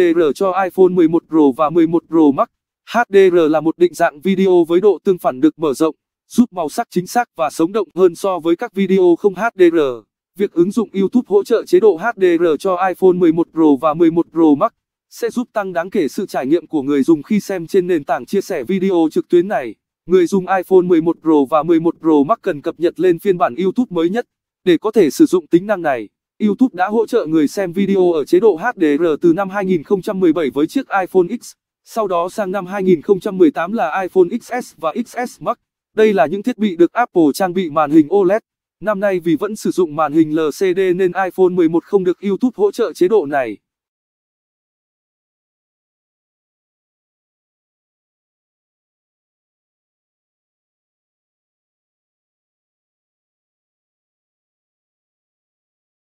HDR cho iPhone 11 Pro và 11 Pro Max. HDR là một định dạng video với độ tương phản được mở rộng, giúp màu sắc chính xác và sống động hơn so với các video không HDR. Việc ứng dụng YouTube hỗ trợ chế độ HDR cho iPhone 11 Pro và 11 Pro Max sẽ giúp tăng đáng kể sự trải nghiệm của người dùng khi xem trên nền tảng chia sẻ video trực tuyến này. Người dùng iPhone 11 Pro và 11 Pro Max cần cập nhật lên phiên bản YouTube mới nhất để có thể sử dụng tính năng này. YouTube đã hỗ trợ người xem video ở chế độ HDR từ năm 2017 với chiếc iPhone X, sau đó sang năm 2018 là iPhone XS và XS Max. Đây là những thiết bị được Apple trang bị màn hình OLED. Năm nay vì vẫn sử dụng màn hình LCD nên iPhone 11 không được YouTube hỗ trợ chế độ này.